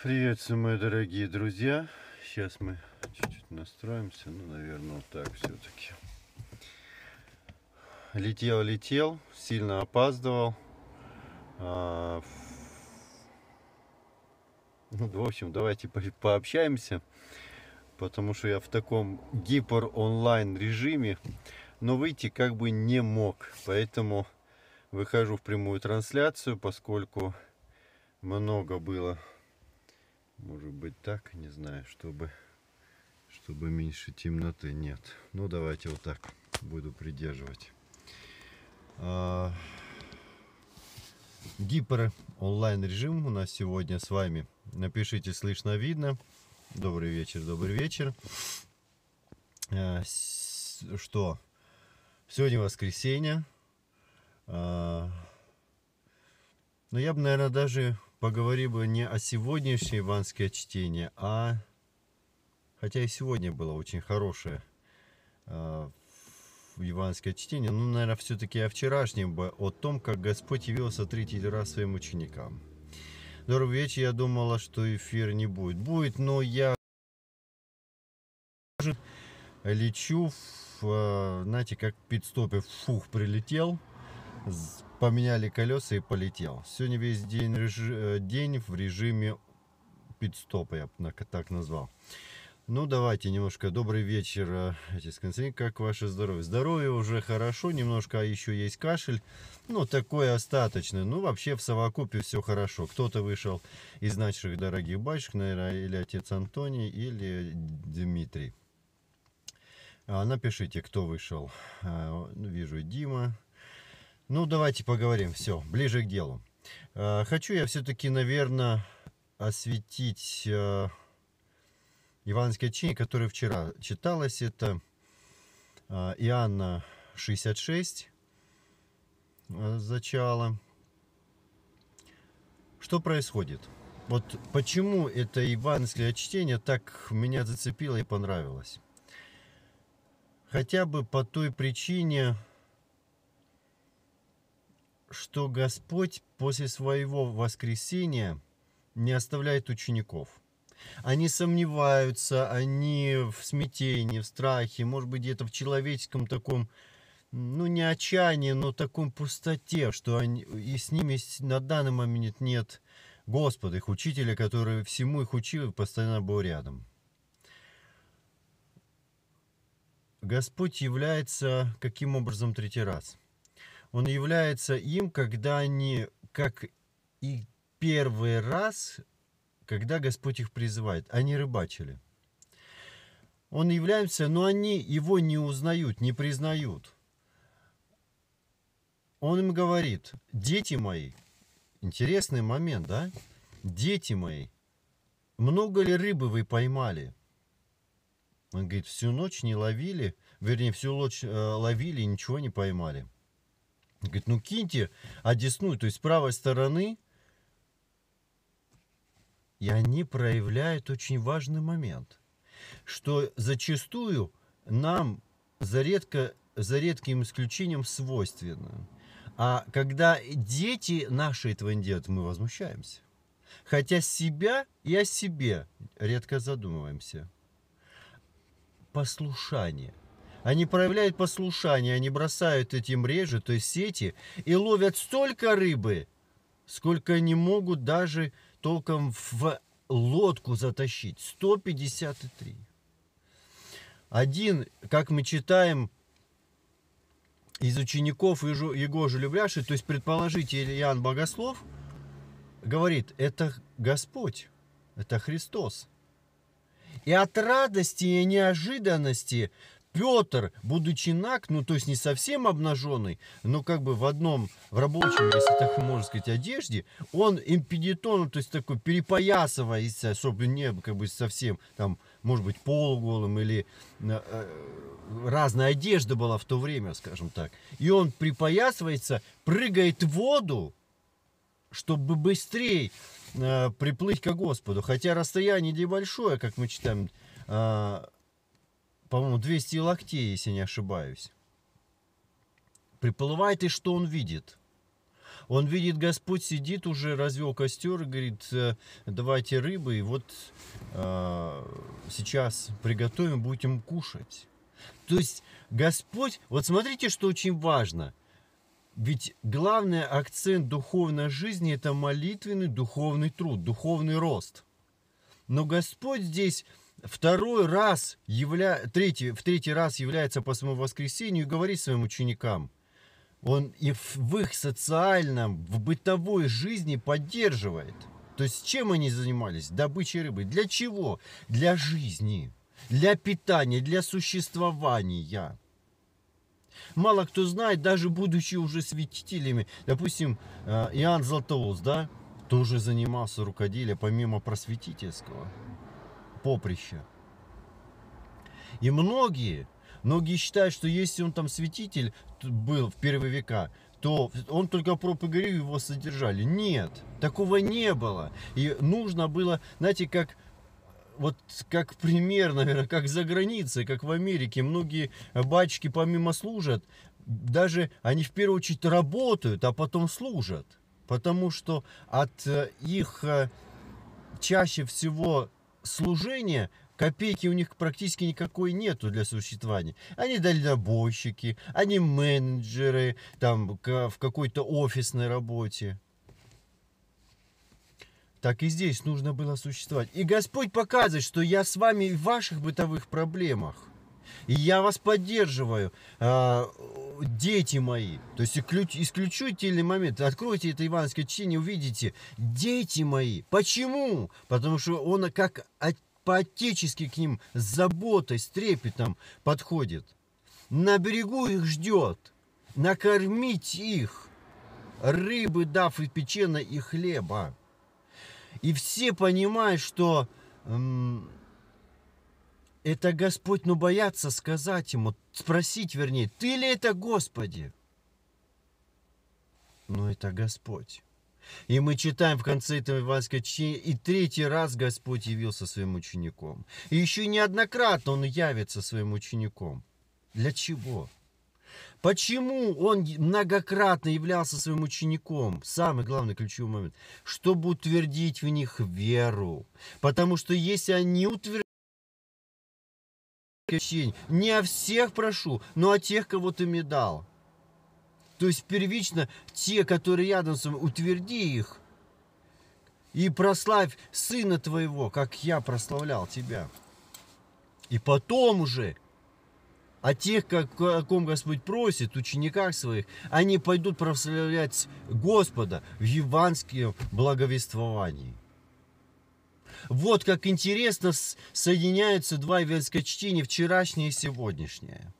Приветствую, мои дорогие друзья. Сейчас мы чуть-чуть настроимся. Ну, наверное, вот так все-таки. Летел, летел, сильно опаздывал. А... Ну, в общем, давайте по пообщаемся, потому что я в таком гипер-онлайн режиме, но выйти как бы не мог. Поэтому выхожу в прямую трансляцию, поскольку много было может быть так, не знаю, чтобы, чтобы меньше темноты. Нет. Ну, давайте вот так буду придерживать. А... Гипер онлайн режим у нас сегодня с вами. Напишите, слышно, видно. Добрый вечер, добрый вечер. А, с... Что? Сегодня воскресенье. А... Но ну, я бы, наверное, даже поговорим бы не о сегодняшнем иванское чтение, а... Хотя и сегодня было очень хорошее э, иванское чтение. Ну, наверное, все-таки о вчерашнем бы, о том, как Господь явился третий раз своим ученикам. Добрый вечер, я думала, что эфир не будет. Будет, но я лечу, в, а, знаете, как пидстопе, фух, прилетел, поменяли колеса и полетел. Сегодня весь день, реж... Э, день в режиме пидстопа, я бы так назвал. Ну, давайте немножко. Добрый вечер, э, отец Константин. Как ваше здоровье? Здоровье уже хорошо, немножко а еще есть кашель. но ну, такой остаточный. Ну, вообще в совокупе все хорошо. Кто-то вышел из наших дорогих батюшек, наверное, или отец Антоний, или Дмитрий. А, напишите, кто вышел. А, вижу Дима. Ну, давайте поговорим. Все, ближе к делу. Э, хочу я все-таки, наверное, осветить э, ивановское чтение, которое вчера читалось. Это э, Иоанна 66, зачала. Что происходит? Вот почему это евангельское чтение так меня зацепило и понравилось? Хотя бы по той причине, что Господь после своего воскресения не оставляет учеников. Они сомневаются, они в смятении, в страхе, может быть, где-то в человеческом таком, ну, не отчаянии, но таком пустоте, что они, и с ними на данный момент нет Господа, их учителя, который всему их учил и постоянно был рядом. Господь является каким образом третий раз – он является им, когда они, как и первый раз, когда Господь их призывает, они рыбачили. Он является, но они его не узнают, не признают. Он им говорит, дети мои, интересный момент, да? Дети мои, много ли рыбы вы поймали? Он говорит, всю ночь не ловили, вернее, всю ночь э, ловили ничего не поймали. Говорит, ну киньте одесную, то есть с правой стороны. И они проявляют очень важный момент, что зачастую нам за, редко, за редким исключением свойственно. А когда дети наши этого не делают, мы возмущаемся. Хотя себя и о себе редко задумываемся. Послушание – они проявляют послушание, они бросают эти мрежи, то есть сети, и ловят столько рыбы, сколько они могут даже толком в лодку затащить. 153. Один, как мы читаем, из учеников Его Любляши, то есть предположите Ильян Богослов, говорит, это Господь, это Христос. И от радости и неожиданности Петр, будучи наг, ну то есть не совсем обнаженный, но как бы в одном, в рабочем, если так можно сказать, одежде, он импедитону, то есть такой перепоясывается, особенно не как бы совсем там, может быть, полуголым или э, э, разная одежда была в то время, скажем так. И он припоясывается, прыгает в воду, чтобы быстрее э, приплыть к Господу. Хотя расстояние небольшое, как мы читаем, по-моему, 200 локтей, если не ошибаюсь. Приплывает, и что он видит? Он видит, Господь сидит, уже развел костер говорит, «Э, давайте рыбы, и вот э, сейчас приготовим, будем кушать. То есть Господь, вот смотрите, что очень важно. Ведь главный акцент духовной жизни – это молитвенный духовный труд, духовный рост. Но Господь здесь второй раз, явля... третий, в третий раз является по своему воскресению и говорит своим ученикам. Он и в их социальном, в бытовой жизни поддерживает. То есть чем они занимались? Добычей рыбы. Для чего? Для жизни, для питания, для существования. Мало кто знает, даже будучи уже святителями, допустим, э, Иоанн Златоуст, да, тоже занимался рукоделием, помимо просветительского поприще. И многие, многие считают, что если он там святитель был в первые века, то он только проп его содержали. Нет, такого не было. И нужно было, знаете, как вот как пример, наверное, как за границей, как в Америке, многие батюшки помимо служат, даже они в первую очередь работают, а потом служат. Потому что от э, их э, чаще всего служения копейки у них практически никакой нету для существования. Они дальнобойщики, они менеджеры там в какой-то офисной работе. Так и здесь нужно было существовать. И Господь показывает, что я с вами в ваших бытовых проблемах. И я вас поддерживаю, э, дети мои. То есть исключ, исключите или момент, откройте это Ивановское чтение, увидите, дети мои. Почему? Потому что он как от, по-отечески к ним с заботой, с трепетом подходит. На берегу их ждет, накормить их, рыбы дав и печено и хлеба. И все понимают, что... Эм, это Господь, ну боятся сказать ему, спросить вернее, ты ли это Господи? Ну это Господь. И мы читаем в конце этого Иванского Евангелия, и третий раз Господь явился своим учеником. И еще неоднократно Он явится своим учеником. Для чего? Почему он многократно являлся своим учеником? Самый главный ключевой момент. Чтобы утвердить в них веру. Потому что если они утверждают, Сень. Не о всех прошу, но о тех, кого ты мне дал. То есть первично те, которые рядом со мной, утверди их. И прославь Сына Твоего, как я прославлял Тебя. И потом уже о тех, как, о ком Господь просит, учениках своих, они пойдут прославлять Господа в евангельском благовествовании. Вот как интересно соединяются два евангельское чтения, вчерашнее и сегодняшнее.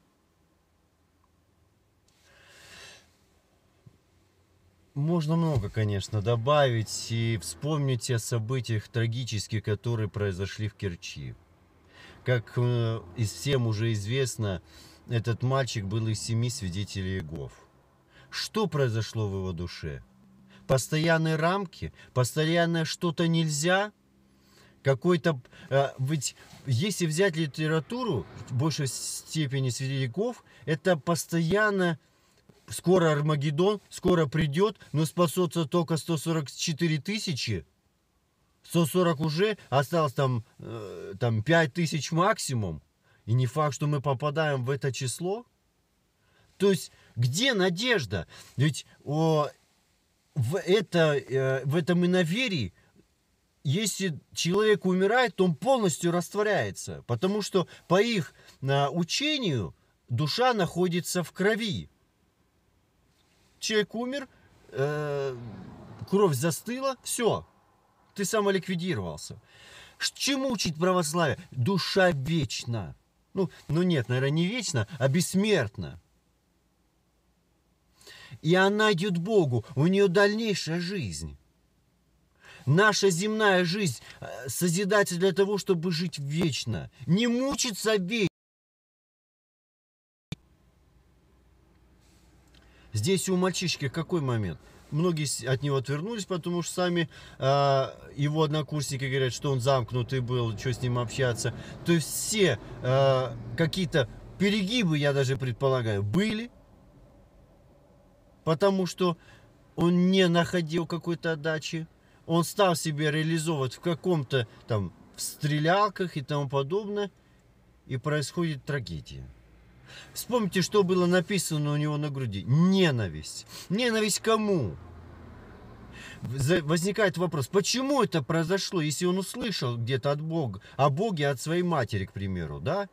Можно много, конечно, добавить и вспомнить о событиях трагических, которые произошли в Керчи. Как э, из всем уже известно, этот мальчик был из семи свидетелей Егов. Что произошло в его душе? Постоянные рамки? Постоянное что-то нельзя? какой-то... Э, ведь если взять литературу, в большей степени средняков, это постоянно скоро Армагеддон, скоро придет, но спасутся только 144 тысячи. 140 уже, осталось там, э, там 5 тысяч максимум. И не факт, что мы попадаем в это число. То есть, где надежда? Ведь о, в, это, э, в этом иноверии если человек умирает, то он полностью растворяется, потому что по их а, учению душа находится в крови. Человек умер, э, кровь застыла, все, ты самоликвидировался. Чему учить православие? Душа вечна. Ну, ну нет, наверное, не вечна, а бессмертна. И она идет Богу, у нее дальнейшая жизнь. Наша земная жизнь э, созидается для того, чтобы жить вечно. Не мучиться вечно. Здесь у мальчишки какой момент? Многие от него отвернулись, потому что сами э, его однокурсники говорят, что он замкнутый был, что с ним общаться. То есть все э, какие-то перегибы, я даже предполагаю, были, потому что он не находил какой-то отдачи он стал себе реализовывать в каком-то там в стрелялках и тому подобное, и происходит трагедия. Вспомните, что было написано у него на груди. Ненависть. Ненависть кому? Возникает вопрос, почему это произошло, если он услышал где-то от Бога, о Боге от своей матери, к примеру, да?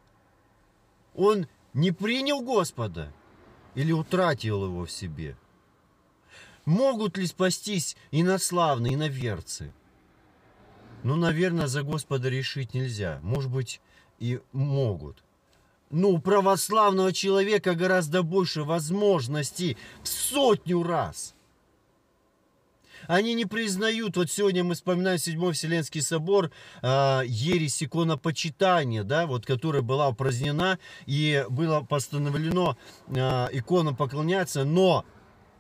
Он не принял Господа или утратил его в себе – Могут ли спастись инославные, иноверцы? Ну, наверное, за Господа решить нельзя. Может быть, и могут. Но ну, у православного человека гораздо больше возможностей в сотню раз. Они не признают, вот сегодня мы вспоминаем Седьмой Вселенский собор, э, ересь иконопочитания, да, вот, которая была упразднена, и было постановлено э, иконам поклоняться, но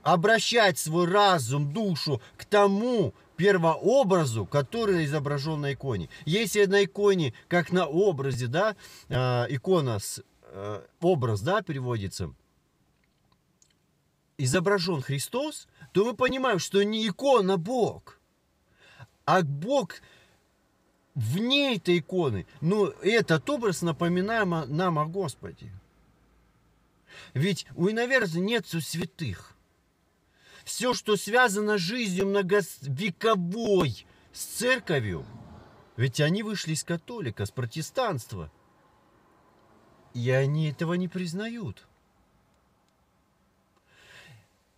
обращать свой разум, душу к тому первообразу, который изображен на иконе. Если на иконе, как на образе, да, э, икона с э, образ, да, переводится, изображен Христос, то мы понимаем, что не икона а Бог, а Бог вне этой иконы. Но ну, этот образ напоминаем нам о Господе. Ведь у иноверца нет святых все, что связано с жизнью многовековой, с церковью. Ведь они вышли из католика, с протестанства. И они этого не признают.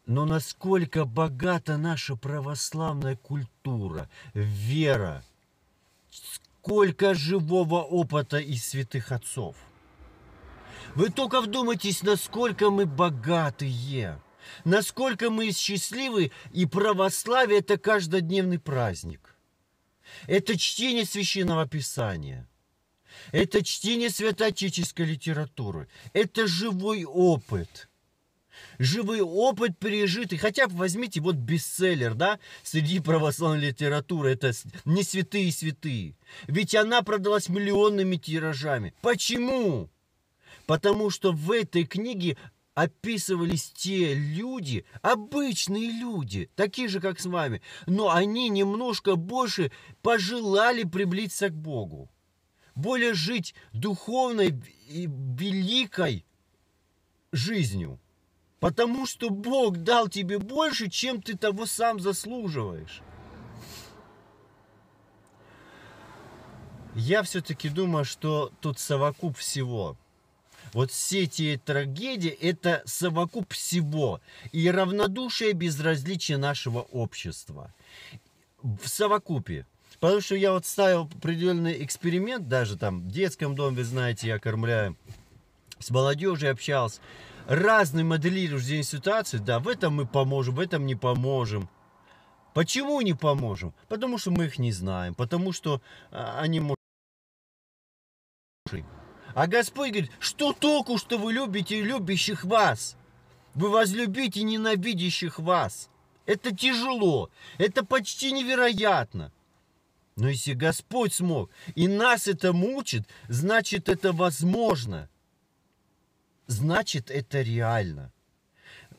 Но насколько богата наша православная культура, вера, сколько живого опыта из святых отцов. Вы только вдумайтесь, насколько мы богатые насколько мы счастливы, и православие – это каждодневный праздник. Это чтение Священного Писания. Это чтение святоотеческой литературы. Это живой опыт – живой опыт пережитый. Хотя бы возьмите вот бестселлер, да, среди православной литературы. Это не святые святые. Ведь она продалась миллионными тиражами. Почему? Потому что в этой книге описывались те люди, обычные люди, такие же, как с вами, но они немножко больше пожелали приблизиться к Богу, более жить духовной и великой жизнью. Потому что Бог дал тебе больше, чем ты того сам заслуживаешь. Я все-таки думаю, что тут совокуп всего – вот все эти трагедии – это совокуп всего. И равнодушие, безразличие нашего общества. В совокупе. Потому что я вот ставил определенный эксперимент, даже там в детском доме, вы знаете, я кормляю, с молодежью общался. Разный моделируешь день ситуации, да, в этом мы поможем, в этом не поможем. Почему не поможем? Потому что мы их не знаем, потому что а, они, могут. А Господь говорит, что толку, что вы любите любящих вас? Вы возлюбите ненавидящих вас. Это тяжело, это почти невероятно. Но если Господь смог, и нас это мучит, значит это возможно. Значит это реально.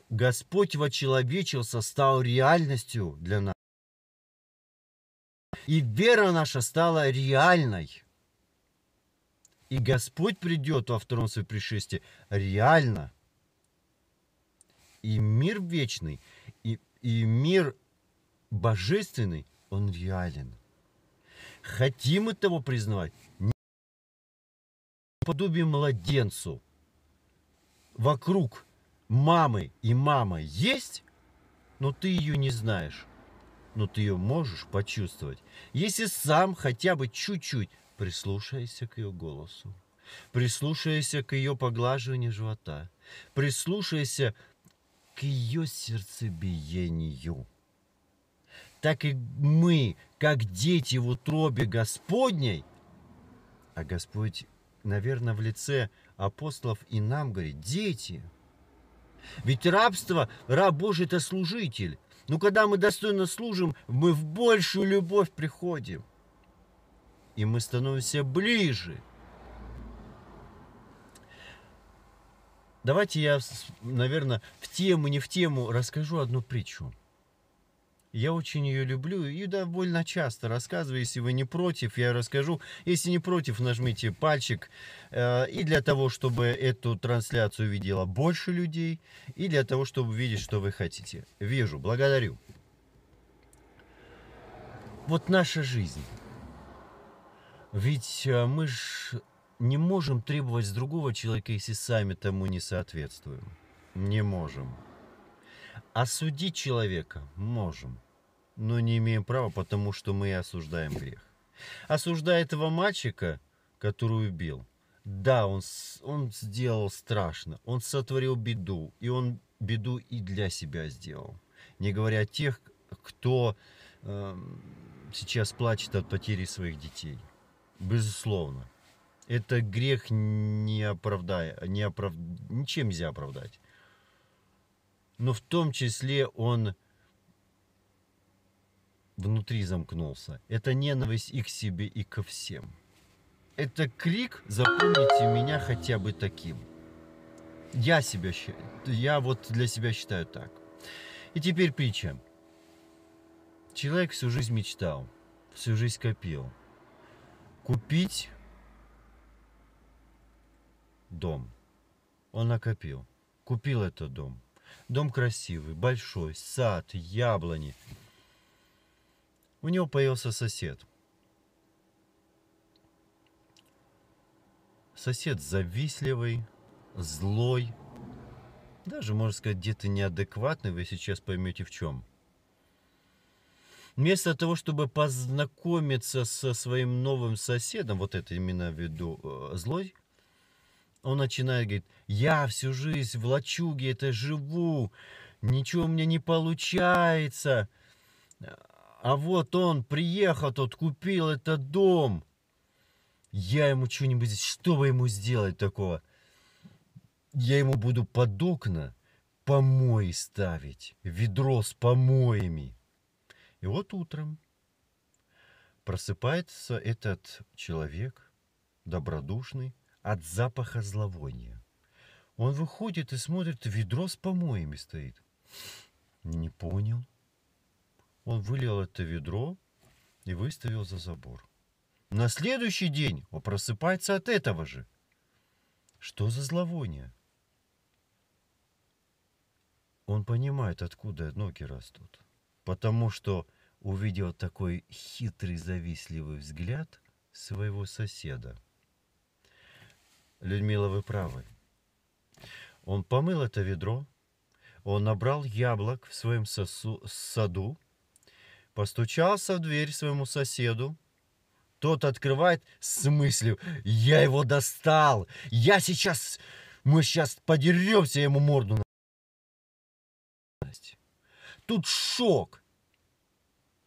Господь вочеловечился, стал реальностью для нас. И вера наша стала реальной. И Господь придет во втором своем пришествии реально. И мир вечный, и, и мир божественный, он реален. Хотим мы того признавать? Подобие младенцу. Вокруг мамы и мама есть, но ты ее не знаешь но ты ее можешь почувствовать. Если сам хотя бы чуть-чуть прислушайся к ее голосу, прислушайся к ее поглаживанию живота, прислушайся к ее сердцебиению. Так и мы, как дети в утробе Господней, а Господь, наверное, в лице апостолов и нам говорит, дети, ведь рабство, раб Божий – это служитель. Но ну, когда мы достойно служим, мы в большую любовь приходим – и мы становимся ближе. Давайте я, наверное, в тему, не в тему расскажу одну притчу. Я очень ее люблю и довольно часто рассказываю. Если вы не против, я расскажу. Если не против, нажмите пальчик. Э, и для того, чтобы эту трансляцию видело больше людей, и для того, чтобы видеть, что вы хотите. Вижу, благодарю. Вот наша жизнь. Ведь э, мы же не можем требовать с другого человека, если сами тому не соответствуем. Не можем. Осудить а человека можем, но не имеем права, потому что мы осуждаем грех. Осуждая этого мальчика, который убил, да, он, он сделал страшно, он сотворил беду, и он беду и для себя сделал. Не говоря о тех, кто э, сейчас плачет от потери своих детей безусловно. Это грех не оправдай, не оправ... ничем нельзя оправдать. Но в том числе он внутри замкнулся. Это ненависть и к себе, и ко всем. Это крик, запомните меня хотя бы таким. Я себя я вот для себя считаю так. И теперь притча. Человек всю жизнь мечтал, всю жизнь копил, купить дом. Он накопил. Купил этот дом. Дом красивый, большой, сад, яблони. У него появился сосед. Сосед завистливый, злой, даже, можно сказать, где-то неадекватный, вы сейчас поймете в чем вместо того, чтобы познакомиться со своим новым соседом, вот это именно в виду э, злой, он начинает говорить, я всю жизнь в лачуге это живу, ничего у меня не получается. А вот он приехал, тот купил этот дом. Я ему что-нибудь, что бы ему сделать такого? Я ему буду под окна помой ставить, ведро с помоями. И вот утром просыпается этот человек, добродушный, от запаха зловония. Он выходит и смотрит, ведро с помоями стоит. Не понял. Он вылил это ведро и выставил за забор. На следующий день он просыпается от этого же. Что за зловоние? Он понимает, откуда ноги растут потому что увидел такой хитрый, завистливый взгляд своего соседа. Людмила, вы правы. Он помыл это ведро, он набрал яблок в своем сосу, саду, постучался в дверь своему соседу, тот открывает с мыслью, я его достал, я сейчас, мы сейчас подеремся ему морду. Тут шок!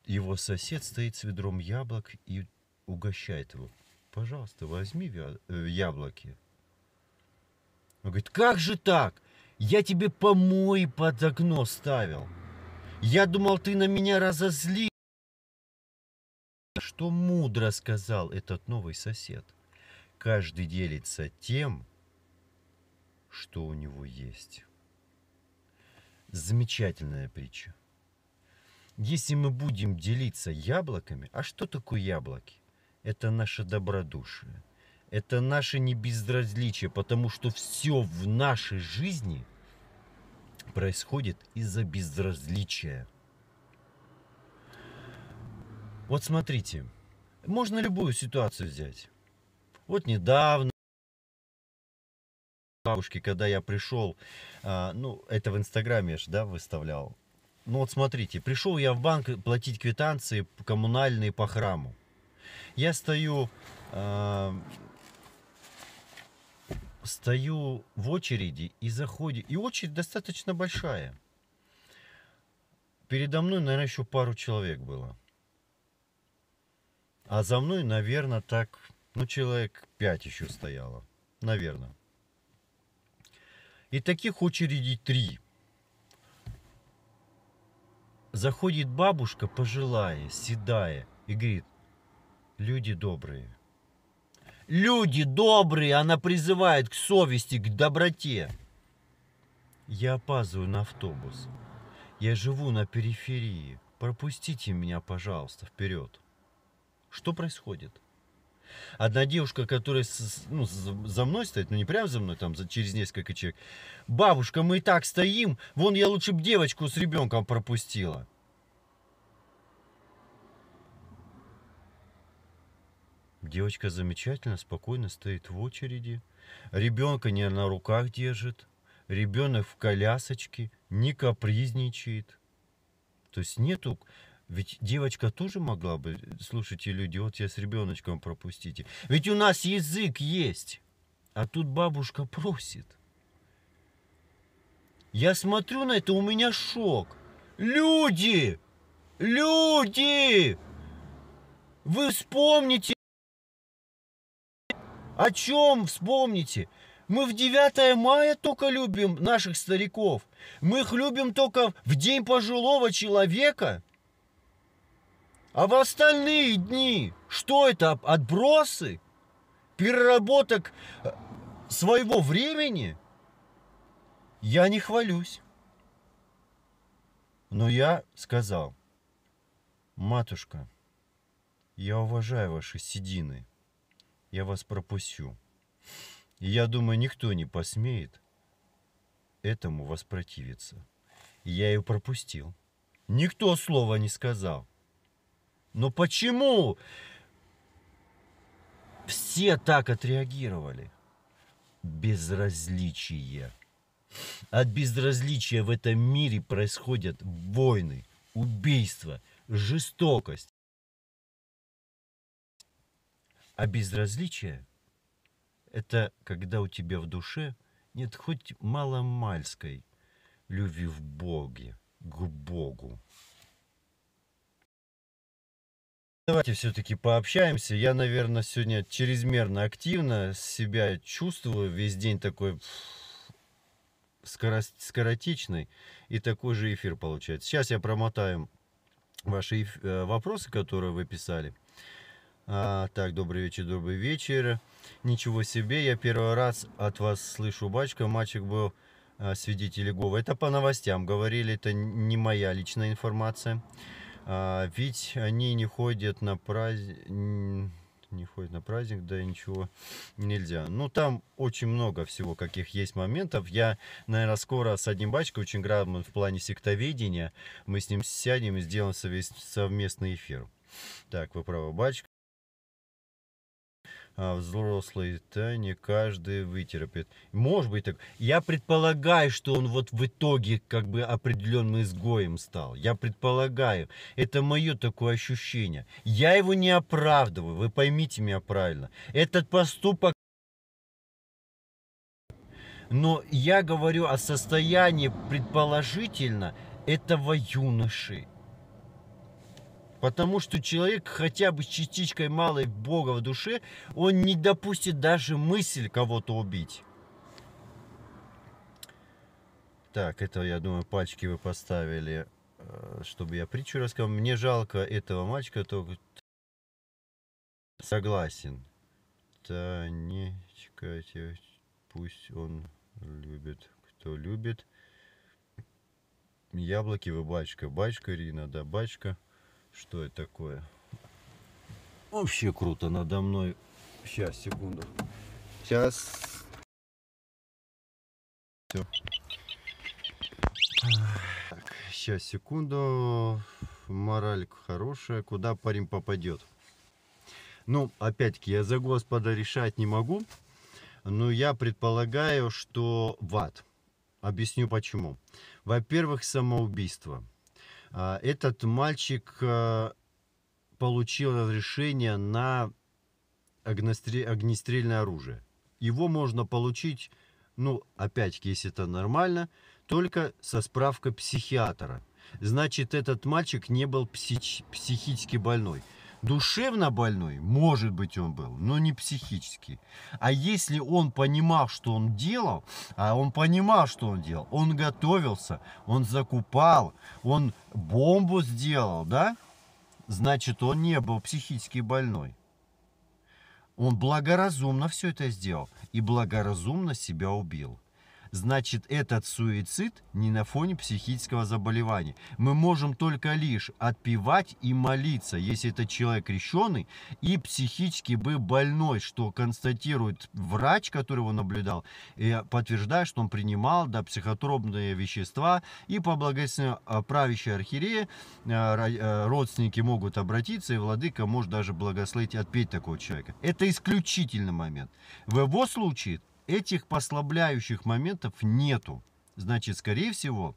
Его сосед стоит с ведром яблок и угощает его. Пожалуйста, возьми э, яблоки. Он говорит, как же так? Я тебе помой под окно ставил. Я думал, ты на меня разозли. Что мудро сказал этот новый сосед. Каждый делится тем, что у него есть замечательная притча. Если мы будем делиться яблоками, а что такое яблоки? Это наше добродушие, это наше небезразличие, потому что все в нашей жизни происходит из-за безразличия. Вот смотрите, можно любую ситуацию взять. Вот недавно бабушки, когда я пришел, а, ну, это в Инстаграме же, да, выставлял. Ну вот смотрите, пришел я в банк платить квитанции коммунальные по храму. Я стою, а, стою в очереди и заходи. и очередь достаточно большая. Передо мной, наверное, еще пару человек было. А за мной, наверное, так, ну, человек пять еще стояло. Наверное. И таких очереди три. Заходит бабушка пожилая, седая, и говорит, люди добрые. Люди добрые, она призывает к совести, к доброте. Я опаздываю на автобус. Я живу на периферии. Пропустите меня, пожалуйста, вперед. Что происходит? Одна девушка, которая ну, за мной стоит, ну не прям за мной, там за, через несколько человек. Бабушка, мы и так стоим, вон я лучше бы девочку с ребенком пропустила. Девочка замечательно, спокойно стоит в очереди. Ребенка не на руках держит. Ребенок в колясочке, не капризничает. То есть нету ведь девочка тоже могла бы, слушайте, люди, вот я с ребеночком пропустите. Ведь у нас язык есть, а тут бабушка просит. Я смотрю на это, у меня шок. Люди! Люди! Вы вспомните, о чем вспомните? Мы в 9 мая только любим наших стариков. Мы их любим только в день пожилого человека. А в остальные дни что это? Отбросы? Переработок э, своего времени? Я не хвалюсь. Но я сказал, матушка, я уважаю ваши седины, я вас пропущу. И я думаю, никто не посмеет этому воспротивиться. И я ее пропустил. Никто слова не сказал. Но почему все так отреагировали? Безразличие. От безразличия в этом мире происходят войны, убийства, жестокость. А безразличие – это когда у тебя в душе нет хоть маломальской любви в Боге, к Богу. Давайте все-таки пообщаемся. Я, наверное, сегодня чрезмерно активно себя чувствую. Весь день такой скорост... скоротичный. И такой же эфир получается. Сейчас я промотаю ваши э, вопросы, которые вы писали. А, так, добрый вечер, добрый вечер. Ничего себе, я первый раз от вас слышу, бачка. Мальчик был а, свидетель Гова. Это по новостям говорили, это не моя личная информация. А, ведь они не ходят на праздник не ходят на праздник, да ничего нельзя. Ну, там очень много всего, каких есть моментов. Я, наверное, скоро с одним бачкой, очень грамотным в плане сектоведения, мы с ним сядем и сделаем совместный эфир. Так, вы правы, бачка. А взрослый-то не каждый вытерпит. Может быть так. Я предполагаю, что он вот в итоге как бы определенным изгоем стал. Я предполагаю. Это мое такое ощущение. Я его не оправдываю, вы поймите меня правильно. Этот поступок но я говорю о состоянии предположительно этого юноши. Потому что человек хотя бы частичкой малой Бога в душе, он не допустит даже мысль кого-то убить. Так, это, я думаю, пальчики вы поставили, э, чтобы я притчу рассказал. Мне жалко этого мальчика, то согласен. Танечка, пусть он любит, кто любит. Яблоки вы бачка, бачка, Рина, да, бачка что это такое. Вообще круто надо мной. Сейчас, секунду. Сейчас. Все. Так, сейчас, секунду. Мораль хорошая. Куда парень попадет? Ну, опять-таки, я за Господа решать не могу. Но я предполагаю, что в ад. Объясню почему. Во-первых, самоубийство. А, этот мальчик э, получил разрешение на огнестрельное оружие. Его можно получить, ну, опять если это нормально, только со справкой психиатра. Значит, этот мальчик не был псих- психически больной. Душевно больной, может быть, он был, но не психически. А если он понимал, что он делал, а он понимал, что он делал, он готовился, он закупал, он бомбу сделал, да? Значит, он не был психически больной. Он благоразумно все это сделал и благоразумно себя убил значит этот суицид не на фоне психического заболевания. Мы можем только лишь отпевать и молиться, если это человек крещенный и психически бы больной, что констатирует врач, который его наблюдал, и подтверждает, что он принимал да, психотропные вещества и по благословению а, правящей архиерея а, а, родственники могут обратиться, и владыка может даже благословить отпеть такого человека. Это исключительный момент. В его случае этих послабляющих моментов нету. Значит, скорее всего,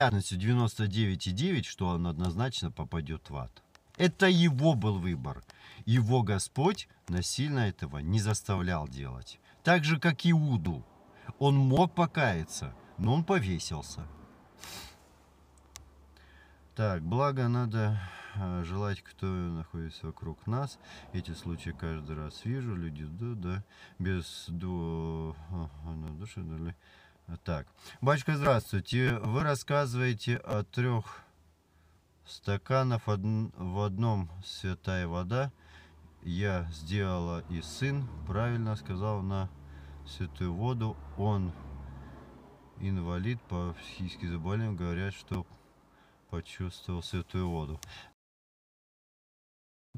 вероятностью 99,9, что он однозначно попадет в ад. Это его был выбор. Его Господь насильно этого не заставлял делать. Так же, как и Уду. Он мог покаяться, но он повесился. Так, благо надо э, желать, кто находится вокруг нас. Эти случаи каждый раз вижу. Люди, да, да, без до... Души, дали. Так, батюшка, здравствуйте. Вы рассказываете о трех стаканов од... в одном святая вода. Я сделала и сын правильно сказал на святую воду. Он инвалид по психическим заболеваниям. Говорят, что почувствовал святую воду.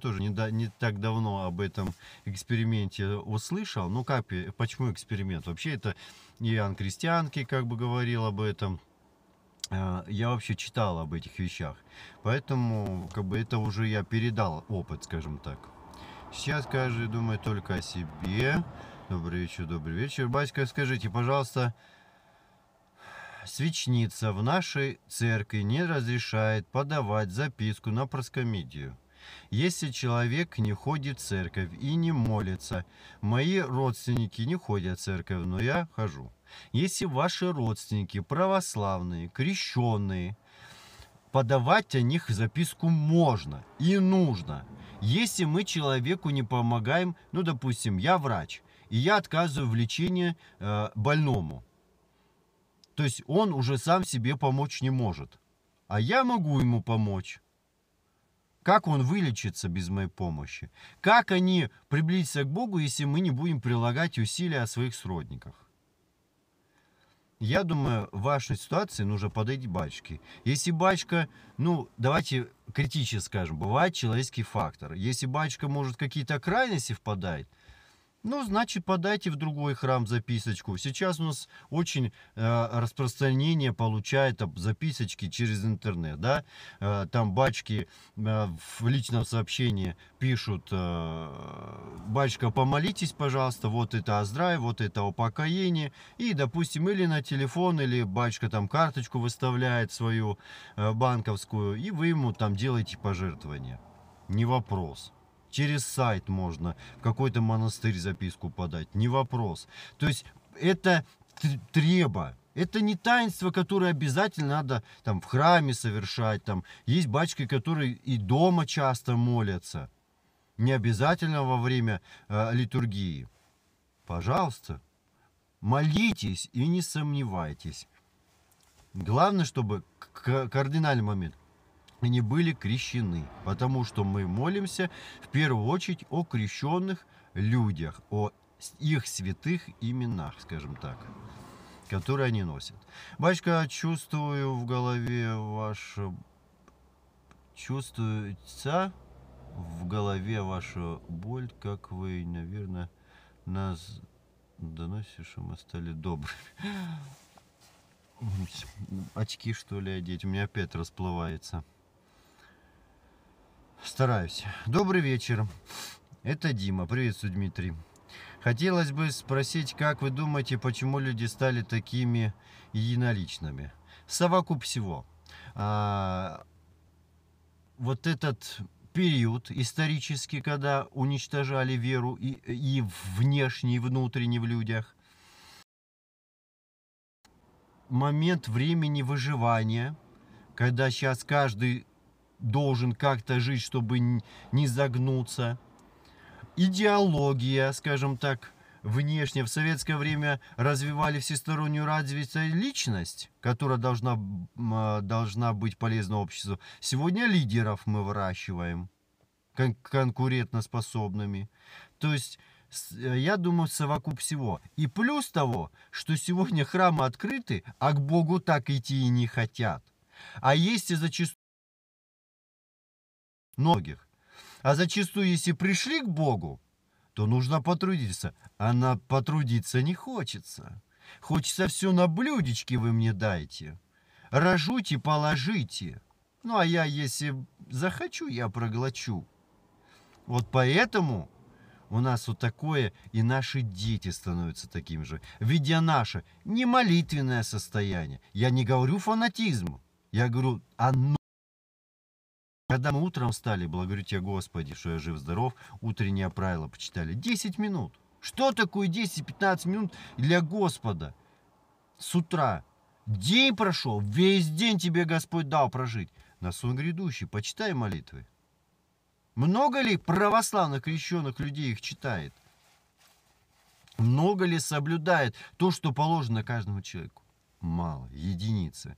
Тоже не, до не так давно об этом эксперименте услышал. Ну как, почему эксперимент? Вообще это Иоанн Крестьянки как бы говорил об этом. А, я вообще читал об этих вещах. Поэтому как бы это уже я передал опыт, скажем так. Сейчас каждый думает только о себе. Добрый вечер, добрый вечер. Батька, скажите, пожалуйста, Свечница в нашей церкви не разрешает подавать записку на проскомидию. Если человек не ходит в церковь и не молится, мои родственники не ходят в церковь, но я хожу. Если ваши родственники православные, крещенные, подавать о них записку можно и нужно. Если мы человеку не помогаем, ну, допустим, я врач, и я отказываю в лечении э, больному – то есть он уже сам себе помочь не может. А я могу ему помочь. Как он вылечится без моей помощи? Как они приблизятся к Богу, если мы не будем прилагать усилия о своих сродниках? Я думаю, в вашей ситуации нужно подойти бачке. Если бачка, ну, давайте критически скажем, бывает человеческий фактор. Если бачка может какие-то крайности впадает, ну, значит, подайте в другой храм записочку. Сейчас у нас очень э, распространение получает записочки через интернет, да. Э, там бачки э, в личном сообщении пишут, э, бачка, помолитесь, пожалуйста, вот это о здравии, вот это о покоении. И, допустим, или на телефон, или бачка там карточку выставляет свою э, банковскую, и вы ему там делаете пожертвование. Не вопрос. Через сайт можно в какой-то монастырь записку подать, не вопрос. То есть это треба. Это не таинство, которое обязательно надо там в храме совершать. Там есть батюшки, которые и дома часто молятся. Не обязательно во время э, литургии. Пожалуйста, молитесь и не сомневайтесь. Главное, чтобы кардинальный момент они были крещены, потому что мы молимся в первую очередь о крещенных людях, о их святых именах, скажем так, которые они носят. Батюшка, чувствую в голове ваше... Чувствуется в голове ваша боль, как вы, наверное, нас доносите, что а мы стали добрыми. Очки, что ли, одеть? У меня опять расплывается. Стараюсь. Добрый вечер. Это Дима. Приветствую, Дмитрий. Хотелось бы спросить, как вы думаете, почему люди стали такими единоличными? Совокуп всего. А, вот этот период исторически, когда уничтожали веру и, и внешне, и внутренне в людях. Момент времени выживания, когда сейчас каждый должен как-то жить, чтобы не загнуться. Идеология, скажем так, внешне. В советское время развивали всестороннюю развитую личность, которая должна, а, должна быть полезна обществу. Сегодня лидеров мы выращиваем кон конкурентоспособными. То есть, э, я думаю, совокуп всего. И плюс того, что сегодня храмы открыты, а к Богу так идти и не хотят. А есть и зачастую многих. А зачастую, если пришли к Богу, то нужно потрудиться. А на потрудиться не хочется. Хочется все на блюдечке вы мне дайте. Рожуйте, положите. Ну, а я, если захочу, я проглочу. Вот поэтому у нас вот такое, и наши дети становятся таким же. Видя наше не молитвенное состояние. Я не говорю фанатизм. Я говорю, оно когда мы утром встали, благодарю тебя, Господи, что я жив-здоров, утреннее правило почитали. 10 минут. Что такое 10-15 минут для Господа? С утра. День прошел, весь день тебе Господь дал прожить. На сон грядущий почитай молитвы. Много ли православных крещенных людей их читает? Много ли соблюдает то, что положено каждому человеку? Мало, единицы.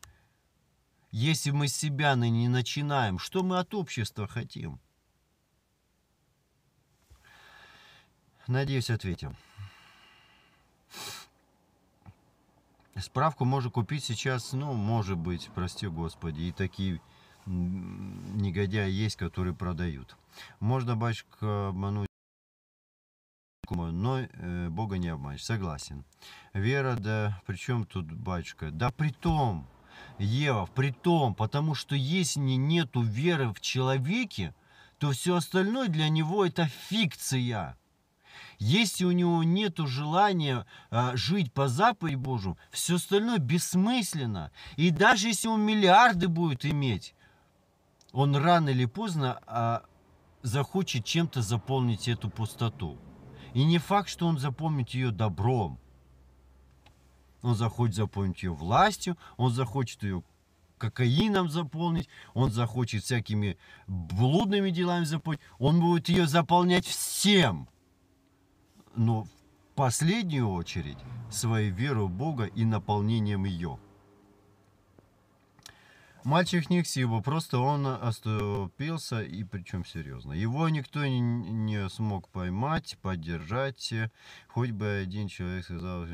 Если мы с себя не начинаем, что мы от общества хотим? Надеюсь, ответим. Справку можно купить сейчас, ну, может быть, прости господи, и такие негодяи есть, которые продают. Можно батюшка обмануть, но э, Бога не обманешь. Согласен. Вера, да, при чем тут батюшка? Да при том, Ева, при том, потому что если нету веры в человеке, то все остальное для него это фикция. Если у него нет желания э, жить по заповеди Божию, все остальное бессмысленно. И даже если он миллиарды будет иметь, он рано или поздно э, захочет чем-то заполнить эту пустоту. И не факт, что он заполнит ее добром он захочет заполнить ее властью, он захочет ее кокаином заполнить, он захочет всякими блудными делами заполнить, он будет ее заполнять всем. Но в последнюю очередь своей верой в Бога и наполнением ее. Мальчик не ксиву, просто он оступился и причем серьезно. Его никто не, не смог поймать, поддержать, хоть бы один человек сказал.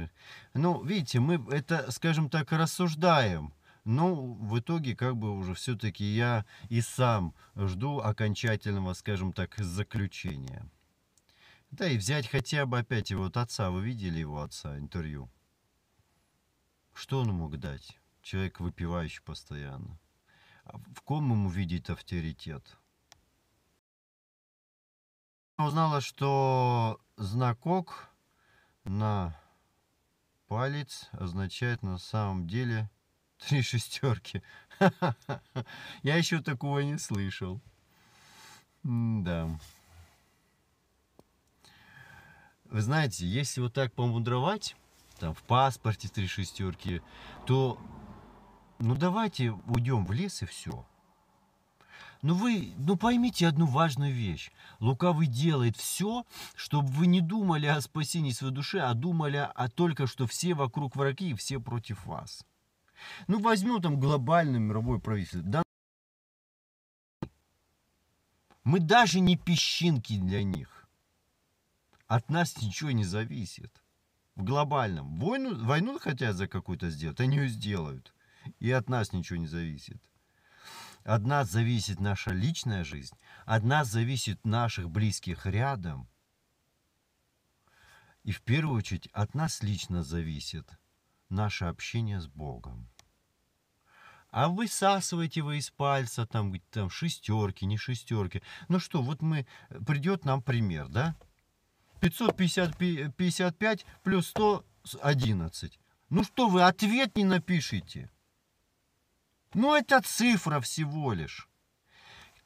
Ну, видите, мы это, скажем так, рассуждаем. Но ну, в итоге как бы уже все-таки я и сам жду окончательного, скажем так, заключения. Да и взять хотя бы опять его от отца. Вы видели его отца интервью? Что он мог дать? человек выпивающий постоянно. А в ком ему видеть авторитет? Узнала, что знакок на палец означает на самом деле три шестерки. Я еще такого не слышал. Да. Вы знаете, если вот так помудровать, там в паспорте три шестерки, то ну давайте уйдем в лес и все. Ну вы, ну поймите одну важную вещь. Лукавый делает все, чтобы вы не думали о спасении своей души, а думали о только, что все вокруг враги и все против вас. Ну возьмем там глобальный мировой правитель. Да мы даже не песчинки для них. От нас ничего не зависит. В глобальном. Войну, войну хотят за какую-то сделать, они ее сделают. и от нас ничего не зависит. От нас зависит наша личная жизнь, от нас зависит наших близких рядом. И в первую очередь от нас лично зависит наше общение с Богом. А высасываете вы из пальца там, там шестерки, не шестерки. Ну что, вот мы, придет нам пример, да? 555 плюс 111. Ну что вы, ответ не напишите? Ну, это цифра всего лишь.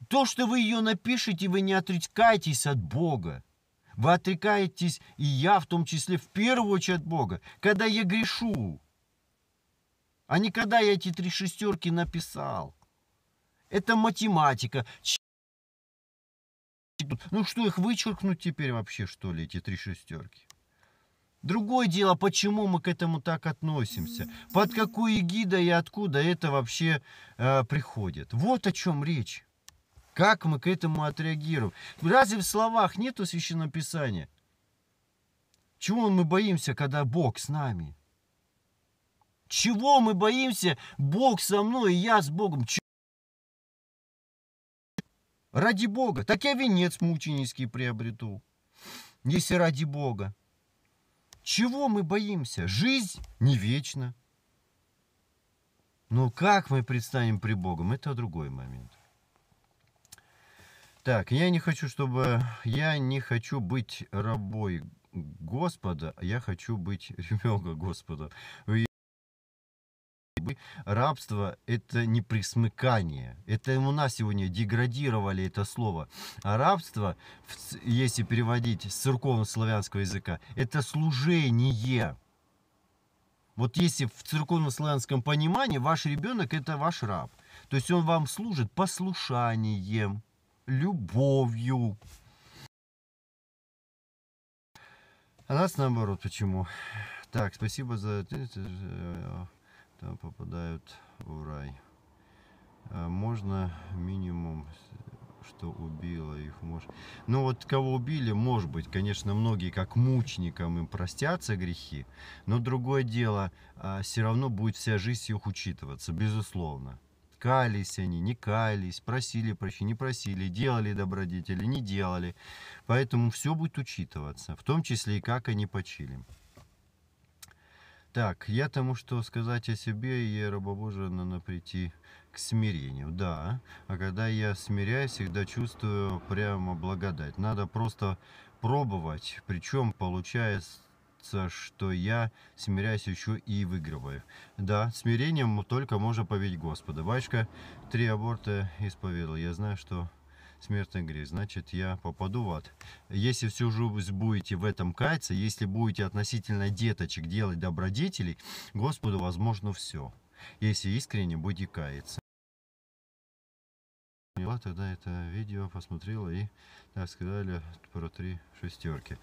То, что вы ее напишете, вы не отрекаетесь от Бога. Вы отрекаетесь, и я в том числе, в первую очередь от Бога, когда я грешу, а не когда я эти три шестерки написал. Это математика. Ну что, их вычеркнуть теперь вообще, что ли, эти три шестерки? Другое дело, почему мы к этому так относимся, под какую эгидой и откуда это вообще э, приходит. Вот о чем речь. Как мы к этому отреагируем? Разве в словах нету священного писания? Чего мы боимся, когда Бог с нами? Чего мы боимся? Бог со мной, и я с Богом. Ради Бога. Так я венец мученический приобрету. Если ради Бога. Чего мы боимся? Жизнь не вечна. Но ну, как мы предстанем при Богом, это другой момент. Так, я не хочу, чтобы... Я не хочу быть рабой Господа, я хочу быть ребенка Господа. Рабство – это не присмыкание. Это у нас сегодня деградировали это слово. А рабство, если переводить с церковно-славянского языка, это служение. Вот если в церковно-славянском понимании ваш ребенок – это ваш раб. То есть он вам служит послушанием, любовью. А нас наоборот почему? Так, спасибо за... Э, попадают в рай. А можно минимум, что убило их, может... Ну вот кого убили, может быть, конечно, многие как мучникам им простятся грехи, но другое дело, а, все равно будет вся жизнь их учитываться, безусловно кались они, не кались, просили прощения, не просили, делали добродетели, не делали. Поэтому все будет учитываться, в том числе и как они почили. Так, я тому, что сказать о себе и раба Божия, надо прийти к смирению, да. А когда я смиряюсь, всегда чувствую прямо благодать. Надо просто пробовать, причем получается что я смиряюсь еще и выигрываю. Да, смирением только можно поведь Господа. Батюшка три аборта исповедал. Я знаю, что смертный грех, значит я попаду в ад. Если всю жизнь будете в этом каяться, если будете относительно деточек делать добродетелей, Господу возможно все, если искренне будете каяться. Я тогда это видео посмотрела и так сказали про три шестерки.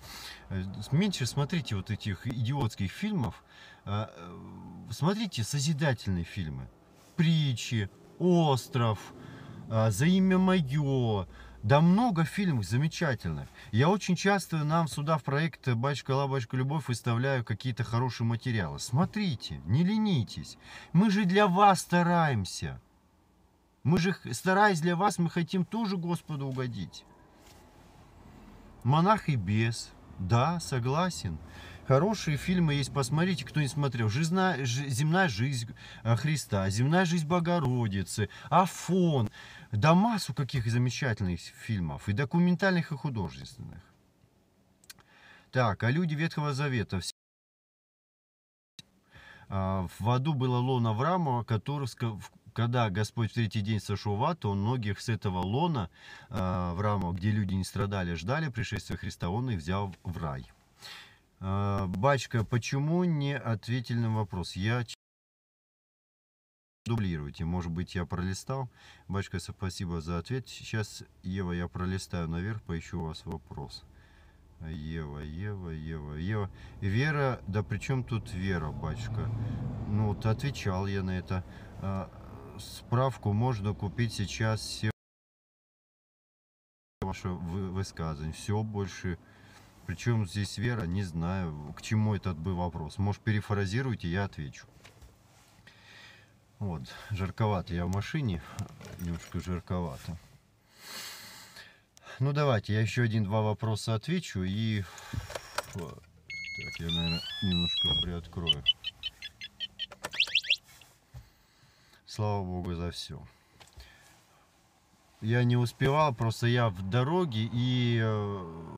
Э, меньше смотрите вот этих идиотских фильмов, а, э, смотрите созидательные фильмы, притчи, остров, а, «За имя мое», да много фильмов замечательных. Я очень часто нам сюда в проект «Бачка ла, бачка любовь» выставляю какие-то хорошие материалы. Смотрите, не ленитесь. Мы же для вас стараемся. Мы же, стараясь для вас, мы хотим тоже Господу угодить. Монах и бес. Да, согласен. Хорошие фильмы есть, посмотрите, кто не смотрел. Жизна, ж, земная жизнь э, Христа, земная жизнь Богородицы, Афон. Да массу каких замечательных фильмов, и документальных, и художественных. Так, а люди Ветхого Завета. А, в аду было лона Авраама, который, когда Господь в третий день сошел в ад, то многих с этого лона э, Авраама, где люди не страдали, а ждали пришествия Христа, он их взял в рай. А, бачка, почему не ответили на вопрос? Я дублируйте. Может быть, я пролистал. Бачка, спасибо за ответ. Сейчас, Ева, я пролистаю наверх, поищу у вас вопрос. Ева, Ева, Ева, Ева. Вера, да при чем тут Вера, бачка? Ну вот отвечал я на это. А, справку можно купить сейчас все ваше высказывание. Все больше причем здесь вера, не знаю, к чему этот был вопрос. Может, перефразируйте, я отвечу. Вот, жарковато я в машине, немножко жарковато. Ну, давайте, я еще один-два вопроса отвечу и... Э, так, я, наверное, немножко приоткрою. Слава Богу за все я не успевал, просто я в дороге и э,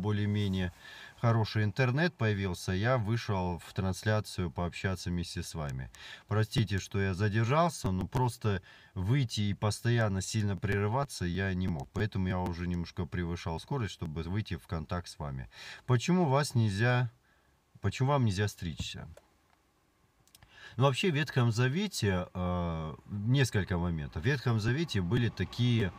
более-менее хороший интернет появился, я вышел в трансляцию пообщаться вместе с вами. Простите, что я задержался, но просто выйти и постоянно сильно прерываться я не мог. Поэтому я уже немножко превышал скорость, чтобы выйти в контакт с вами. Почему вас нельзя... Почему вам нельзя стричься? Ну, вообще в Ветхом Завете э, несколько моментов. В Ветхом Завете были такие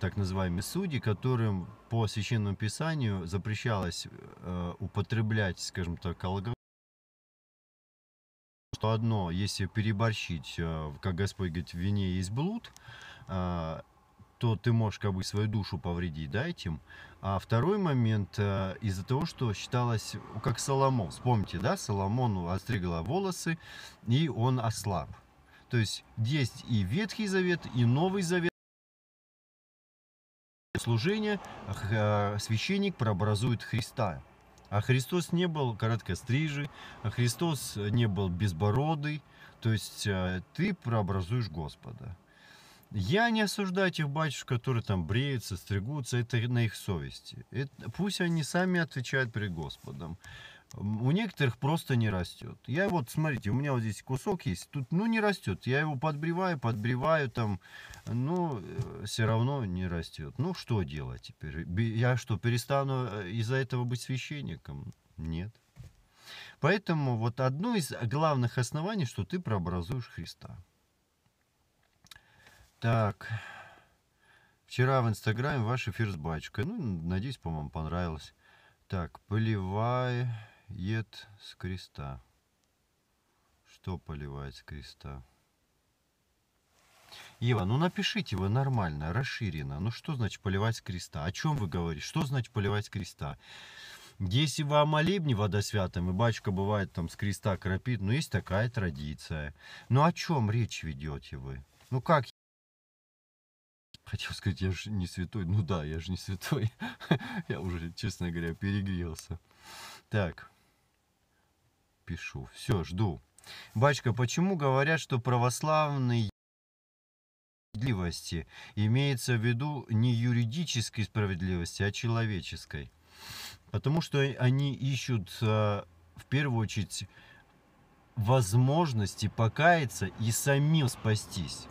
так называемые судьи, которым по священному писанию запрещалось э, употреблять, скажем так, алкоголь. Что одно, если переборщить, э, как Господь говорит, в вине есть блуд, э, то ты можешь как бы свою душу повредить да, этим. А второй момент э, из-за того, что считалось, как Соломон, вспомните, да, Соломону остригла волосы, и он ослаб. То есть есть и Ветхий Завет, и Новый Завет служения а а, священник прообразует Христа. А Христос не был короткострижий, а Христос не был безбородый. То есть а, ты прообразуешь Господа. Я не осуждаю тех батюшек, которые там бреются, стригутся, это на их совести. Это, пусть они сами отвечают перед Господом. У некоторых просто не растет. Я вот, смотрите, у меня вот здесь кусок есть, тут, ну, не растет. Я его подбриваю, подбриваю там, ну, э, все равно не растет. Ну, что делать теперь? Я что, перестану э, из-за этого быть священником? Нет. Поэтому вот одно из главных оснований, что ты прообразуешь Христа. Так, вчера в Инстаграме ваш эфир с батюшкой. Ну, надеюсь, по-моему, понравилось. Так, поливай. Ед с креста. Что поливать с креста? Ева, ну напишите вы нормально, расширенно. Ну что значит поливать с креста? О чем вы говорите? Что значит поливать с креста? Если вы о молебне вода святым, и бачка бывает там с креста крапит, ну есть такая традиция. Ну о чем речь ведете вы? Ну как? Хотел сказать, я же не святой. Ну да, я же не святой. Я уже, честно говоря, перегрелся. Так пишу. Все, жду. Бачка, почему говорят, что православные справедливости имеется в виду не юридической справедливости, а человеческой? Потому что они ищут а, в первую очередь возможности покаяться и самим спастись.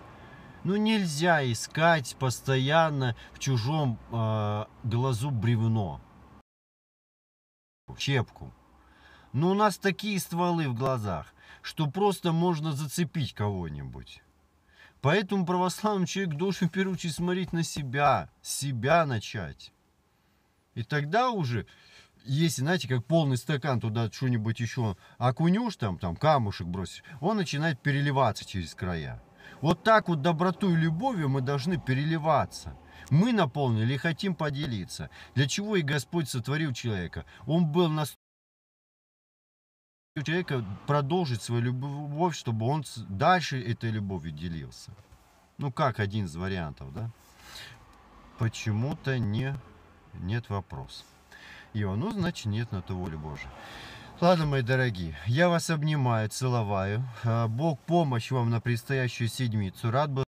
Ну нельзя искать постоянно в чужом э, глазу бревно, чепку. Но ну, у нас такие стволы в глазах, что просто можно зацепить кого-нибудь. Поэтому православный человек должен в первую очередь смотреть на себя, себя начать. И тогда уже, если, знаете, как полный стакан туда что-нибудь еще окунешь, там, там камушек бросишь, он начинает переливаться через края. Вот так вот доброту и любовью мы должны переливаться. Мы наполнили и хотим поделиться. Для чего и Господь сотворил человека? Он был настолько человека продолжить свою любовь, чтобы он дальше этой любовью делился. Ну, как один из вариантов, да? Почему-то не, нет вопроса. он, ну, значит, нет на то воли Божией. Ладно, мои дорогие, я вас обнимаю, целоваю. А, Бог помощь вам на предстоящую седмицу. Рад был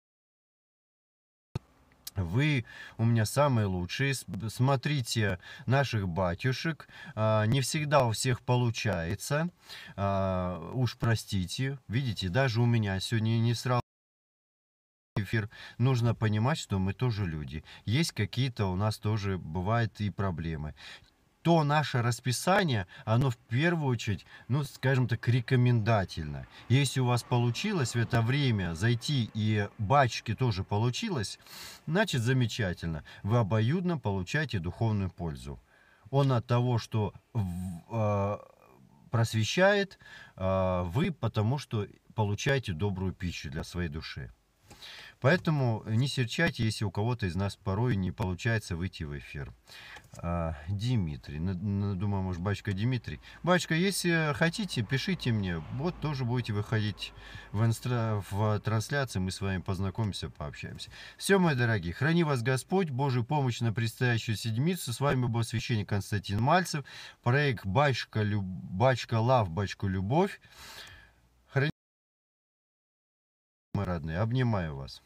вы у меня самые лучшие. Смотрите наших батюшек. А, не всегда у всех получается. А, уж простите. Видите, даже у меня сегодня не сразу эфир, нужно понимать, что мы тоже люди. Есть какие-то у нас тоже бывают и проблемы то наше расписание, оно в первую очередь, ну, скажем так, рекомендательно. Если у вас получилось в это время зайти и бачки тоже получилось, значит замечательно. Вы обоюдно получаете духовную пользу. Он от того, что а, просвещает, а, вы потому что получаете добрую пищу для своей души. Поэтому э, не серчайте, если у кого-то из нас порой не получается выйти в эфир. А, Дмитрий, ну, ну, думаю, может, бачка Дмитрий. Бачка, если хотите, пишите мне. Вот тоже будете выходить в, инстра... в трансляции, мы с вами познакомимся, пообщаемся. Все, мои дорогие, храни вас Господь, Божью помощь на предстоящую седмицу. С вами был священник Константин Мальцев, проект Бачка, Люб... Бачка Лав, Бачка Любовь мы родные. Обнимаю вас.